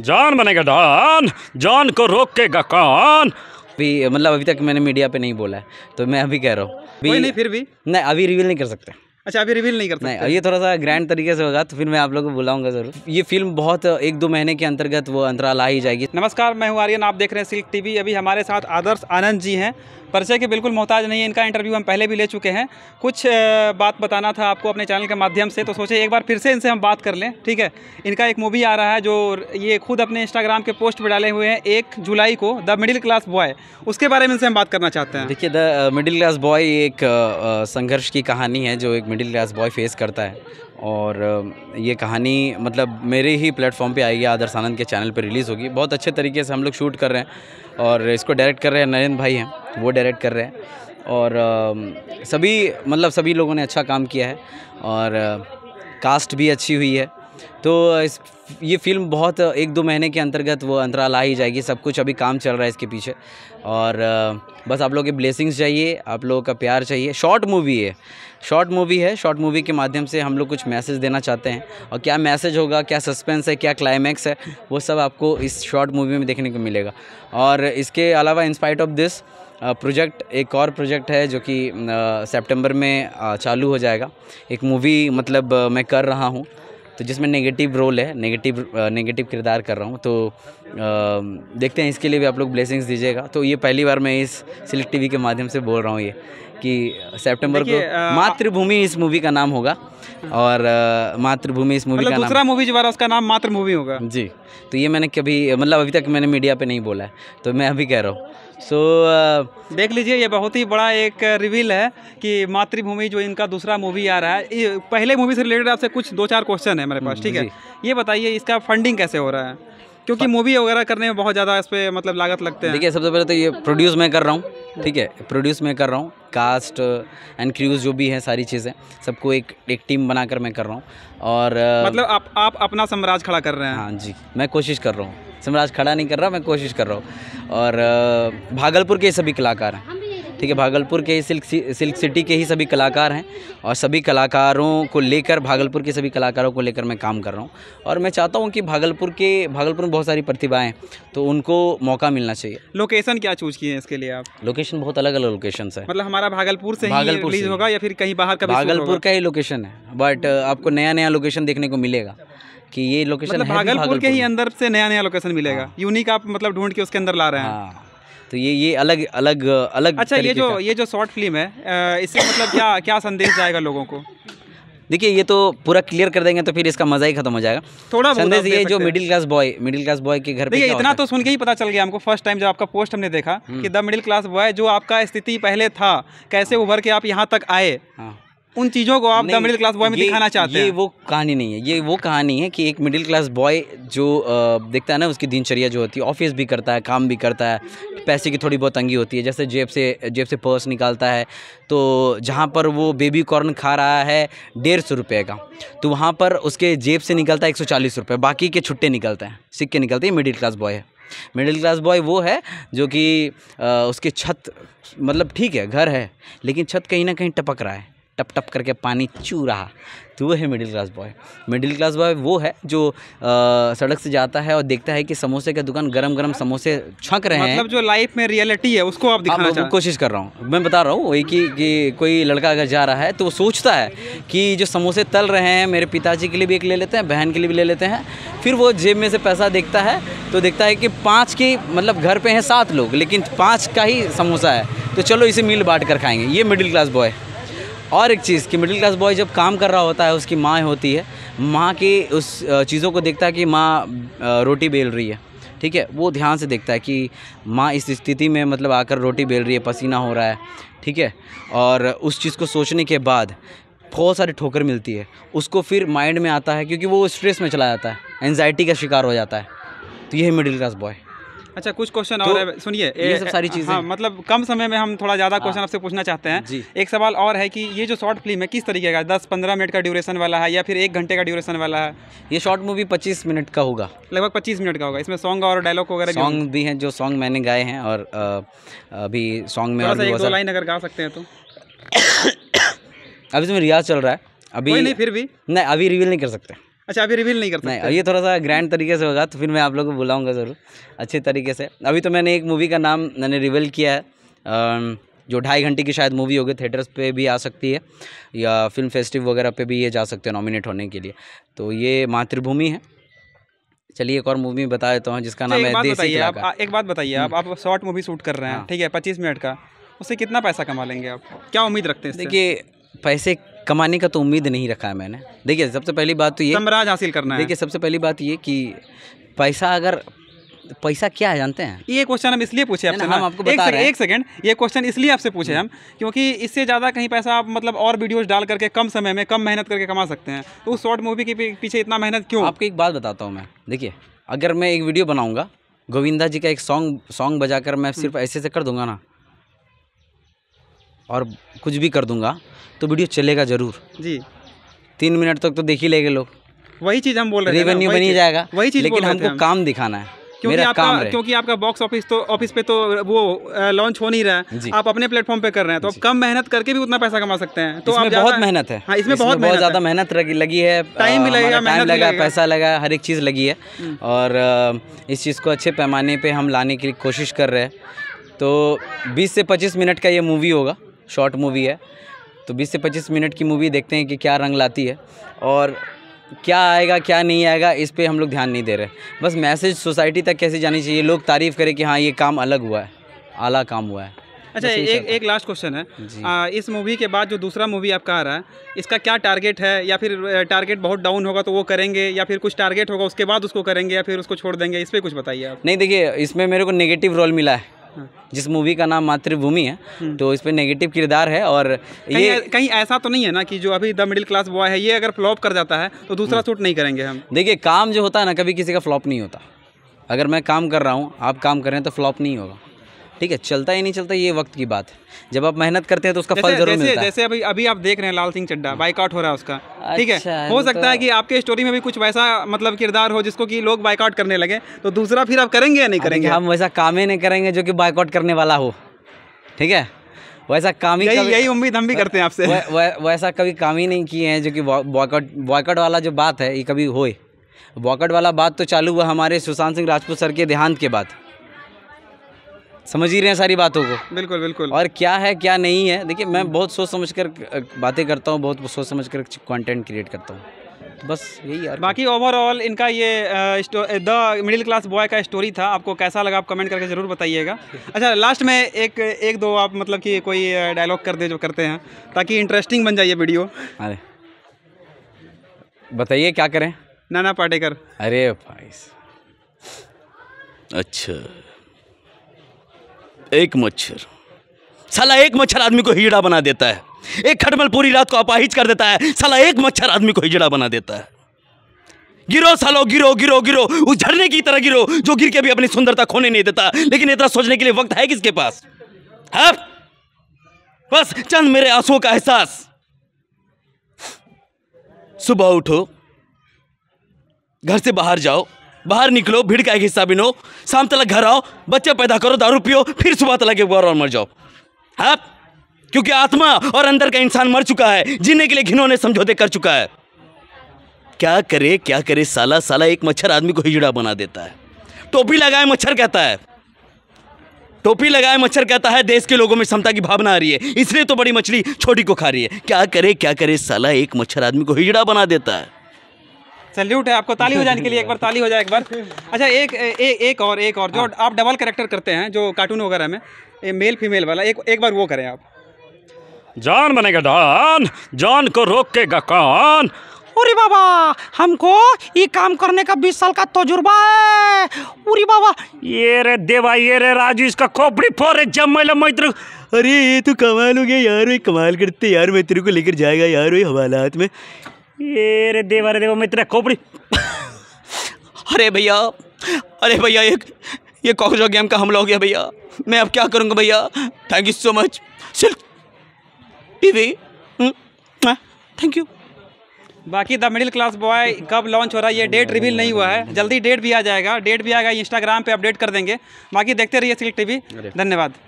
जान बनेगा डॉन जान को रोकेगा कौन अभी मतलब अभी तक मैंने मीडिया पे नहीं बोला है तो मैं अभी कह रहा हूँ नहीं फिर भी नहीं अभी रिवील नहीं कर सकते अच्छा अभी रिवील नहीं करते नहीं ये थोड़ा सा ग्रैंड तरीके से होगा तो फिर मैं आप लोगों को बुलाऊंगा जरूर ये फिल्म बहुत एक दो महीने के अंतर्गत वो अंतराल आ ही जाएगी नमस्कार मैं हूँ आर्यन आप देख रहे हैं सिल्क टीवी अभी हमारे साथ आदर्श आनंद जी हैं परिचय के बिल्कुल मोहताज नहीं है इनका इंटरव्यू हम पहले भी ले चुके हैं कुछ बात बताना था आपको अपने चैनल के माध्यम से तो सोचे एक बार फिर से इनसे हम बात कर लें ठीक है इनका एक मूवी आ रहा है जो ये खुद अपने इंस्टाग्राम के पोस्ट पर डाले हुए हैं एक जुलाई को द मिडिल क्लास बॉय उसके बारे में इनसे हम बात करना चाहते हैं देखिए द मिडिल क्लास बॉय एक संघर्ष की कहानी है जो एक मिडिल क्लास बॉय फेस करता है और ये कहानी मतलब मेरे ही प्लेटफॉर्म पे आएगी आदर्श आनंद के चैनल पे रिलीज़ होगी बहुत अच्छे तरीके से हम लोग शूट कर रहे हैं और इसको डायरेक्ट कर रहे हैं नरेंद्र भाई हैं वो डायरेक्ट कर रहे हैं और सभी मतलब सभी लोगों ने अच्छा काम किया है और कास्ट भी अच्छी हुई है तो इस ये फिल्म बहुत एक दो महीने के अंतर्गत वो अंतराल आ ही जाएगी सब कुछ अभी काम चल रहा है इसके पीछे और बस आप लोगों के ब्लेसिंग्स चाहिए आप लोगों का प्यार चाहिए शॉर्ट मूवी है शॉर्ट मूवी है शॉर्ट मूवी के माध्यम से हम लोग कुछ मैसेज देना चाहते हैं और क्या मैसेज होगा क्या सस्पेंस है क्या क्लाइमैक्स है वो सब आपको इस शॉर्ट मूवी में देखने को मिलेगा और इसके अलावा इंस्पाइट ऑफ दिस प्रोजेक्ट एक और प्रोजेक्ट है जो कि सेप्टेम्बर में चालू हो जाएगा एक मूवी मतलब मैं कर रहा हूँ तो जिसमें नेगेटिव रोल है नेगेटिव नेगेटिव किरदार कर रहा हूँ तो आ, देखते हैं इसके लिए भी आप लोग ब्लेसिंग्स दीजिएगा तो ये पहली बार मैं इस सिलेक्ट टी के माध्यम से बोल रहा हूँ ये कि सितंबर को मातृभूमि इस मूवी का नाम होगा और मातृभूमि इस मूवी मतलब का दूसरा नाम मूवी जो उसका नाम मातृभूमि होगा जी तो ये मैंने कभी मतलब अभी तक मैंने मीडिया पर नहीं बोला है तो मैं अभी कह रहा हूँ सो so, uh, देख लीजिए ये बहुत ही बड़ा एक रिवील है कि मातृभूमि जो इनका दूसरा मूवी आ रहा है पहले मूवी से रिलेटेड आपसे कुछ दो चार क्वेश्चन है मेरे पास हम्म, ठीक है ये बताइए इसका फंडिंग कैसे हो रहा है क्योंकि मूवी वगैरह करने में बहुत ज़्यादा इस पर मतलब लागत लगते हैं देखिए सबसे पहले तो ये प्रोड्यूस मैं कर रहा हूँ ठीक है प्रोड्यूस मैं कर रहा हूँ कास्ट एंड क्रूज जो भी है सारी चीज़ें सबको एक एक टीम बनाकर मैं कर रहा हूँ और uh, मतलब आप आप अपना साम्राज्य खड़ा कर रहे हैं हाँ जी मैं कोशिश कर रहा हूँ समराज खड़ा नहीं कर रहा मैं कोशिश कर रहा हूँ और भागलपुर के सभी कलाकार हैं ठीक है भागलपुर के सिल्क सिल्क सिटी के ही सभी कलाकार हैं और सभी कलाकारों को लेकर भागलपुर के सभी कलाकारों को लेकर मैं काम कर रहा हूँ और मैं चाहता हूँ कि भागलपुर के भागलपुर में बहुत सारी प्रतिभाएं हैं तो उनको मौका मिलना चाहिए लोकेशन क्या चूज किए हैं इसके लिए आप लोकेशन बहुत अलग अलग लोकेशन है मतलब हमारा भागलपुर से भागलपुर होगा या फिर कहीं बाहर का भागलपुर का ही लोकेशन है बट आपको नया नया लोकेशन देखने को मिलेगा कि ये लोकेशन मतलब भागलपुर के ही अंदर से नया नया लोकेशन मिलेगा हाँ। यूनिक आप मतलब ढूंढ के उसके अंदर ला रहे हैं हाँ। तो ये ये अलग अलग अलग अच्छा ये जो ये जो शॉर्ट फिल्म है इससे मतलब क्या क्या संदेश जाएगा लोगों को देखिए ये तो पूरा क्लियर कर देंगे तो फिर इसका मजा ही खत्म हो जाएगा थोड़ा संदेश ये जो middle class boy middle class boy के घर पे इतना तो सुन के ही पता चल गया हमको फर्स्ट टाइम जब आपका पोस्ट हमने देखा हम्म। कि द मिडिल क्लास बॉय जो आपका स्थिति पहले था कैसे उभर के आप यहाँ तक आए हाँ। उन चीज़ों को आप मिडिल क्लास बॉय में दिखाना चाहते हैं ये वो कहानी नहीं है ये वो कहानी है कि एक मिडिल क्लास बॉय जो देखता है ना उसकी दिनचर्या जो होती है ऑफिस भी करता है काम भी करता है पैसे की थोड़ी बहुत तंगी होती है जैसे जेब से जेब से पर्स निकालता है तो जहाँ पर वो बेबी कॉर्न खा रहा है डेढ़ सौ रुपये का तो वहाँ पर उसके जेब से निकलता है एक सौ चालीस रुपये बाकी के छुट्टे निकलते हैं सिक्के निकलते हैं मिडिल क्लास बॉय है मिडिल क्लास बॉय वो है जो कि उसके छत मतलब ठीक है घर है लेकिन छत कहीं ना कहीं टपक रहा है टप टप करके पानी चू रहा तो वो है middle class boy middle class boy वो है जो आ, सड़क से जाता है और देखता है कि समोसे का दुकान गरम गरम समोसे छक रहे हैं मतलब जो लाइफ में रियलिटी है उसको आप दिखाना आप कोशिश कर रहा हूँ मैं बता रहा हूँ वही कि, कि कोई लड़का अगर जा रहा है तो वो सोचता है कि जो समोसे तल रहे हैं मेरे पिताजी के लिए भी एक ले लेते हैं बहन के लिए भी ले लेते हैं फिर वो जेब में से पैसा देखता है तो देखता है कि पाँच की मतलब घर पर हैं सात लोग लेकिन पाँच का ही समोसा है तो चलो इसे मील बांट कर खाएंगे ये मिडिल क्लास बॉय और एक चीज़ कि मिडिल क्लास बॉय जब काम कर रहा होता है उसकी माँ होती है माँ की उस चीज़ों को देखता है कि माँ रोटी बेल रही है ठीक है वो ध्यान से देखता है कि माँ इस स्थिति में मतलब आकर रोटी बेल रही है पसीना हो रहा है ठीक है और उस चीज़ को सोचने के बाद बहुत सारी ठोकर मिलती है उसको फिर माइंड में आता है क्योंकि वो स्ट्रेस में चला जाता है एनजाइटी का शिकार हो जाता है तो यही मिडिल क्लास बॉय अच्छा कुछ क्वेश्चन और तो सुनिए ये सब सारी चीज़ें हाँ, मतलब कम समय में हम थोड़ा ज़्यादा क्वेश्चन हाँ। आपसे पूछना चाहते हैं एक सवाल और है कि ये जो शॉर्ट फिल्म है किस तरीके का दस पंद्रह मिनट का ड्यूरेशन वाला है या फिर एक घंटे का ड्यूरेशन वाला है ये शॉर्ट मूवी पच्चीस मिनट का होगा लगभग पच्चीस मिनट का होगा इसमें सॉन्ग और डायलॉग वगैरह सॉन्ग भी हैं जो सॉन्ग मैंने गाए हैं और अभी सॉन्ग में लाइन अगर गा सकते हैं तो अभी तुम्हें रियाज चल रहा है अभी नहीं फिर भी नहीं अभी रिवील नहीं कर सकते अच्छा अभी रिवील नहीं करता नहीं ये थोड़ा सा ग्रैंड तरीके से होगा तो फिर मैं आप लोग को बुलाऊंगा ज़रूर अच्छे तरीके से अभी तो मैंने एक मूवी का नाम मैंने रिवील किया है जो ढाई घंटे की शायद मूवी होगी थिएटर्स पे भी आ सकती है या फिल्म फेस्टिव वगैरह पे भी ये जा सकते हैं नॉमिनेट होने के लिए तो ये मातृभूमि है चलिए एक और मूवी बता देता हूँ जिसका अच्छा, नाम है देसी आप एक बात बताइए आप हम्म। आप शॉर्ट मूवी शूट कर रहे हैं हाँ। ठीक है पच्चीस मिनट का उससे कितना पैसा कमा लेंगे आप क्या उम्मीद रखते हैं देखिए पैसे कमाने का तो उम्मीद नहीं रखा है मैंने देखिए सबसे पहली बात तो ये साम्राज्य हासिल करना है देखिए सबसे पहली बात ये कि पैसा अगर पैसा क्या है जानते हैं ये क्वेश्चन हम इसलिए पूछे आपसे हम आपको बता एक, सेकंड ये क्वेश्चन इसलिए आपसे पूछे हम क्योंकि इससे ज़्यादा कहीं पैसा आप मतलब और वीडियोस डाल करके कम समय में कम मेहनत करके कमा सकते हैं तो उस शॉर्ट मूवी के पीछे इतना मेहनत क्यों आपको एक बात बताता हूँ मैं देखिए अगर मैं एक वीडियो बनाऊँगा गोविंदा जी का एक सॉन्ग सॉन्ग बजाकर मैं हम्म। सिर्फ ऐसे से कर दूंगा ना और कुछ भी कर दूंगा तो वीडियो चलेगा ज़रूर जी तीन मिनट तक तो देख ही लेंगे लोग वही चीज़ हम बोल रहे हैं रेवेन्यू बनी जाएगा वही चीज़ लेकिन हमको काम दिखाना है क्योंकि मेरा आपका, काम क्योंकि आपका बॉक्स ऑफिस तो ऑफिस पे तो वो लॉन्च हो नहीं रहा है आप अपने प्लेटफॉर्म पे कर रहे हैं तो आप कम मेहनत करके भी उतना पैसा कमा सकते हैं तो आप बहुत मेहनत है हाँ, इसमें, इसमें बहुत बहुत ज़्यादा मेहनत लगी है टाइम भी लगेगा मेहनत लगा पैसा लगा हर एक चीज़ लगी है हम्म। और इस चीज़ को अच्छे पैमाने पर हम लाने की कोशिश कर रहे हैं तो बीस से पच्चीस मिनट का ये मूवी होगा शॉर्ट मूवी है तो 20 से 25 मिनट की मूवी देखते हैं कि क्या रंग लाती है और क्या आएगा क्या नहीं आएगा इस पर हम लोग ध्यान नहीं दे रहे बस मैसेज सोसाइटी तक कैसे जानी चाहिए लोग तारीफ़ करें कि हाँ ये काम अलग हुआ है आला काम हुआ है अच्छा एक एक लास्ट क्वेश्चन है आ, इस मूवी के बाद जो दूसरा मूवी आपका आ रहा है इसका क्या टारगेट है या फिर टारगेट बहुत डाउन होगा तो वो करेंगे या फिर कुछ टारगेट होगा उसके बाद उसको करेंगे या फिर उसको छोड़ देंगे इस पर कुछ बताइए आप नहीं देखिए इसमें मेरे को नेगेटिव रोल मिला है जिस मूवी का नाम मातृभूमि है हम्म। तो इस पर नेगेटिव किरदार है और कहीं ये कहीं ऐसा तो नहीं है ना कि जो अभी द मिडिल क्लास बॉय है ये अगर फ्लॉप कर जाता है तो दूसरा शूट हम्म। नहीं करेंगे हम देखिए काम जो होता है ना कभी किसी का फ्लॉप नहीं होता अगर मैं काम कर रहा हूँ आप काम कर रहे हैं तो फ्लॉप नहीं होगा ठीक है चलता ही नहीं चलता ये वक्त की बात है जब आप मेहनत करते हैं तो उसका फल जरूर मिलता है जैसे अभी अभी आप देख रहे हैं लाल सिंह चड्डा बाइकआउट हाँ। हो रहा है उसका ठीक अच्छा, है हो सकता तो है कि आपके स्टोरी में भी कुछ वैसा मतलब किरदार हो जिसको कि लोग बाइकआउट करने लगे तो दूसरा फिर आप करेंगे या नहीं करेंगे हम वैसा काम ही नहीं करेंगे जो कि बाइकआउट करने वाला हो ठीक है वैसा काम ही यही यही उम्मीद हम भी करते हैं आपसे वैसा कभी काम ही नहीं किए हैं जो कि बॉयकॉट बॉयकॉट वाला जो बात है ये कभी होए बॉयकॉट वाला बात तो चालू हुआ हमारे सुशांत सिंह राजपूत सर के देहांत के बाद समझ ही रहे हैं सारी बातों को बिल्कुल बिल्कुल और क्या है क्या नहीं है देखिए मैं बहुत सोच समझ कर बातें करता हूँ बहुत सोच समझ कर कॉन्टेंट क्रिएट करता हूँ बस यही यार बाकी ओवरऑल इनका ये द मिडिल क्लास बॉय का स्टोरी था आपको कैसा लगा आप कमेंट करके ज़रूर बताइएगा अच्छा लास्ट में एक एक दो आप मतलब कि कोई डायलॉग कर दे जो करते हैं ताकि इंटरेस्टिंग बन जाइए वीडियो अरे बताइए क्या करें नाना पाटेकर अरे भाई अच्छा एक मच्छर साला एक मच्छर आदमी को हिजड़ा बना देता है एक खटमल पूरी रात को अपाहिज कर देता है साला एक मच्छर आदमी को हिजड़ा बना देता है गिरो सालो गिरो गिरो गिरो उस झरने की तरह गिरो जो गिर के भी अपनी सुंदरता खोने नहीं देता लेकिन इतना सोचने के लिए वक्त है किसके पास है बस चंद मेरे आंसुओं का एहसास सुबह उठो घर से बाहर जाओ बाहर निकलो भीड़ का एक हिस्सा बिनो शाम तला घर आओ बच्चे पैदा करो दारू पियो फिर सुबह तला के बार और मर जाओ है हाँ? क्योंकि आत्मा और अंदर का इंसान मर चुका है जीने के लिए ने समझौते कर चुका है क्या करे क्या करे साला साला एक मच्छर आदमी को हिजड़ा बना देता है टोपी लगाए मच्छर कहता है टोपी लगाए मच्छर कहता है देश के लोगों में क्षमता की भावना आ रही है इसलिए तो बड़ी मछली छोटी को खा रही है क्या करे क्या करे साला एक मच्छर आदमी को हिजड़ा बना देता है सैल्यूट है आपको ताली हो जाने के लिए एक बार ताली हो जाए एक बार अच्छा एक ए, एक और एक और जो हाँ। आप डबल करेक्टर करते हैं जो कार्टून वगैरह में ए, मेल फीमेल वाला एक एक बार वो करें आप जान बनेगा डान जान को रोक के कौन उरी बाबा हमको ये काम करने का बीस साल का तजुर्बा है उरी बाबा ये रे देवा ये रे राजू इसका खोपड़ी फोर रे जब मैं मित्र अरे ये तो कमाल हो गया यार वही कमाल करते यार मैं तेरे को लेकर जाएगा यार वही हवालात में ये रे देव अरे देव मैं इतना खोपड़ी अरे भैया अरे भैया एक ये कॉकरोच गेम का हमला हो गया भैया मैं अब क्या करूँगा भैया thank you so much Silk TV thank you बाकी द मिडिल क्लास बॉय कब लॉन्च हो रहा है ये डेट रिवील नहीं हुआ है जल्दी डेट भी आ जाएगा डेट भी आएगा इंस्टाग्राम पे अपडेट कर देंगे बाकी देखते रहिए सिल्क टीवी धन्यवाद